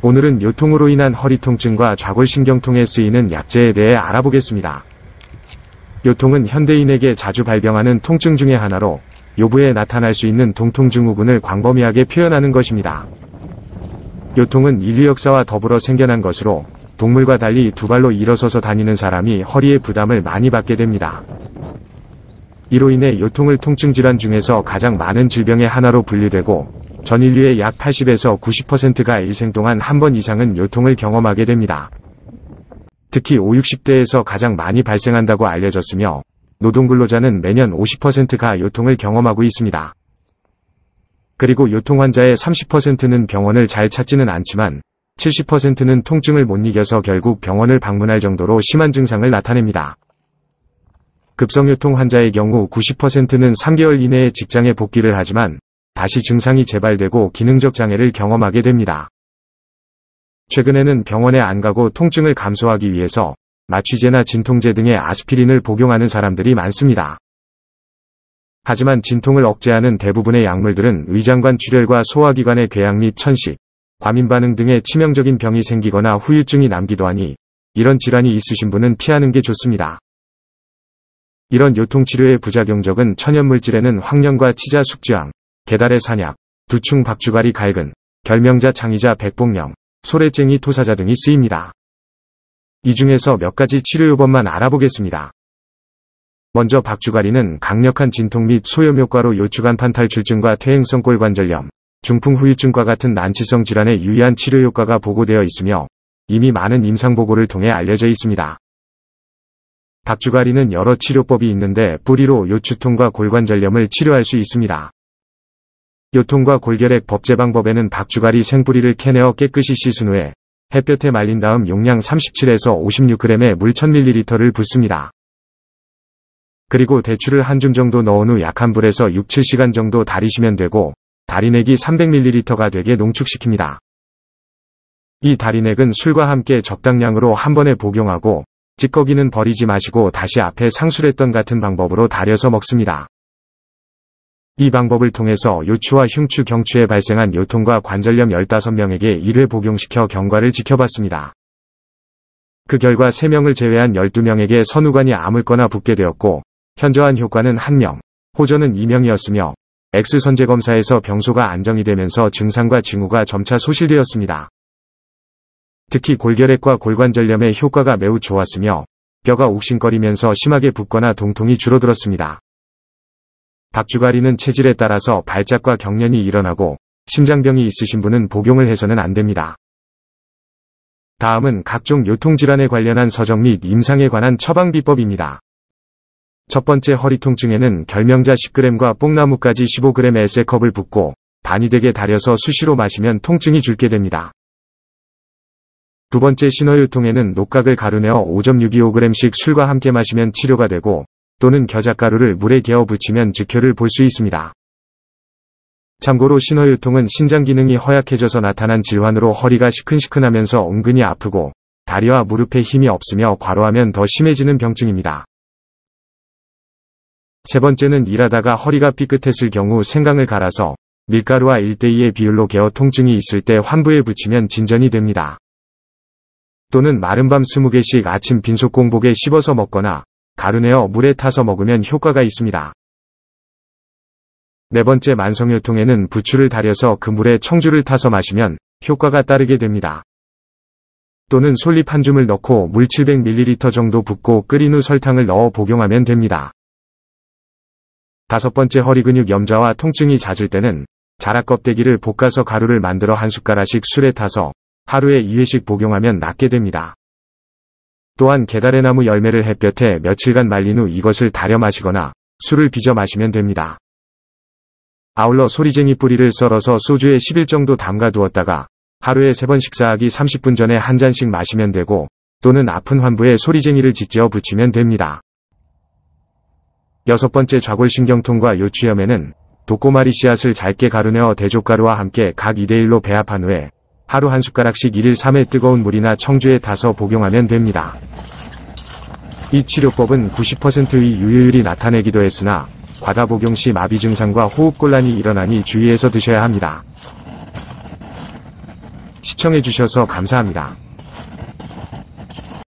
오늘은 요통으로 인한 허리 통증과 좌골신경통에 쓰이는 약재에 대해 알아보겠습니다. 요통은 현대인에게 자주 발병하는 통증 중의 하나로 요부에 나타날 수 있는 동통증후군을 광범위하게 표현하는 것입니다. 요통은 인류 역사와 더불어 생겨난 것으로 동물과 달리 두 발로 일어서서 다니는 사람이 허리에 부담을 많이 받게 됩니다. 이로 인해 요통을 통증 질환 중에서 가장 많은 질병의 하나로 분류되고 전 인류의 약 80에서 90%가 일생 동안 한 번 이상은 요통을 경험하게 됩니다. 특히 5, 60대에서 가장 많이 발생한다고 알려졌으며 노동근로자는 매년 50%가 요통을 경험하고 있습니다. 그리고 요통 환자의 30%는 병원을 잘 찾지는 않지만 70%는 통증을 못 이겨서 결국 병원을 방문할 정도로 심한 증상을 나타냅니다. 급성요통 환자의 경우 90%는 3개월 이내에 직장에 복귀를 하지만 다시 증상이 재발되고 기능적 장애를 경험하게 됩니다. 최근에는 병원에 안 가고 통증을 감소하기 위해서 마취제나 진통제 등의 아스피린을 복용하는 사람들이 많습니다. 하지만 진통을 억제하는 대부분의 약물들은 위장관 출혈과 소화기관의 궤양 및 천식, 과민반응 등의 치명적인 병이 생기거나 후유증이 남기도 하니 이런 질환이 있으신 분은 피하는 게 좋습니다. 이런 요통치료의 부작용적은 천연물질에는 황령과 치자 숙지암 계달의 사냥, 두충 박주갈이 갈근, 결명자 창의자 백봉령, 소래쟁이 토사자 등이 쓰입니다. 이 중에서 몇 가지 치료요법만 알아보겠습니다. 먼저 박주갈이는 강력한 진통 및 소염 효과로 요추간 판탈출증과 퇴행성 골관절염, 중풍 후유증과 같은 난치성 질환에 유의한 치료 효과가 보고되어 있으며 이미 많은 임상 보고를 통해 알려져 있습니다. 박주갈이는 여러 치료법이 있는데 뿌리로 요추통과 골관절염을 치료할 수 있습니다. 요통과 골결핵 법제방법에는 박주가리 생뿌리를 캐내어 깨끗이 씻은 후에 햇볕에 말린 다음 용량 37에서 56g의 물 1000ml를 붓습니다. 그리고 대추를 한 줌 정도 넣은 후 약한 불에서 6-7시간 정도 달이시면 되고 다리내기 300ml가 되게 농축시킵니다. 이 다리넥은 술과 함께 적당량으로 한 번에 복용하고 찌꺼기는 버리지 마시고 다시 앞에 상술했던 같은 방법으로 다려서 먹습니다. 이 방법을 통해서 요추와 흉추 경추에 발생한 요통과 관절염 15명에게 이를 복용시켜 경과를 지켜봤습니다. 그 결과 3명을 제외한 12명에게 선후관이 아물거나 붓게 되었고 현저한 효과는 1명, 호전은 2명이었으며 엑스선제 검사에서 병소가 안정이 되면서 증상과 징후가 점차 소실되었습니다. 특히 골결핵과 골관절염의 효과가 매우 좋았으며 뼈가 욱신거리면서 심하게 붓거나 동통이 줄어들었습니다. 박주가리는 체질에 따라서 발작과 경련이 일어나고 심장병이 있으신 분은 복용을 해서는 안 됩니다. 다음은 각종 요통질환에 관련한 서적및 임상에 관한 처방비법입니다. 첫 번째 허리 통증에는 결명자 10g과 뽕나무까지 15g의 에세컵을 붓고 반이 되게 달여서 수시로 마시면 통증이 줄게 됩니다. 두 번째 신어요통에는 녹각을 가루내어 5.625g씩 술과 함께 마시면 치료가 되고 또는 겨자가루를 물에 개어 붙이면 즉효를 볼 수 있습니다. 참고로 신허유통은 신장 기능이 허약해져서 나타난 질환으로 허리가 시큰시큰하면서 은근히 아프고 다리와 무릎에 힘이 없으며 과로하면 더 심해지는 병증입니다. 세 번째는 일하다가 허리가 삐끗했을 경우 생강을 갈아서 밀가루와 1대2의 비율로 개어 통증이 있을 때 환부에 붙이면 진전이 됩니다. 또는 마른 밤 20개씩 아침 빈속 공복에 씹어서 먹거나 가루내어 물에 타서 먹으면 효과가 있습니다. 네 번째 만성요통에는 부추를 달여서 그 물에 청주를 타서 마시면 효과가 따르게 됩니다. 또는 솔잎 한 줌을 넣고 물 700ml 정도 붓고 끓인 후 설탕을 넣어 복용하면 됩니다. 다섯 번째 허리근육 염좌와 통증이 잦을 때는 자락 껍데기를 볶아서 가루를 만들어 한 숟가락씩 술에 타서 하루에 2회씩 복용하면 낫게 됩니다. 또한 계달의 나무 열매를 햇볕에 며칠간 말린 후 이것을 달여 마시거나 술을 빚어 마시면 됩니다. 아울러 소리쟁이 뿌리를 썰어서 소주에 10일 정도 담가 두었다가 하루에 3번 식사하기 30분 전에 한 잔씩 마시면 되고 또는 아픈 환부에 소리쟁이를 짓지어 붙이면 됩니다. 여섯 번째 좌골신경통과 요추염에는 독고마리 씨앗을 짧게 가루내어 대조가루와 함께 각 2대1로 배합한 후에 하루 한 숟가락씩 1일 3회 뜨거운 물이나 청주에 타서 복용하면 됩니다. 이 치료법은 90%의 유효율이 나타내기도 했으나 과다 복용 시 마비 증상과 호흡곤란이 일어나니 주의해서 드셔야 합니다. 시청해주셔서 감사합니다.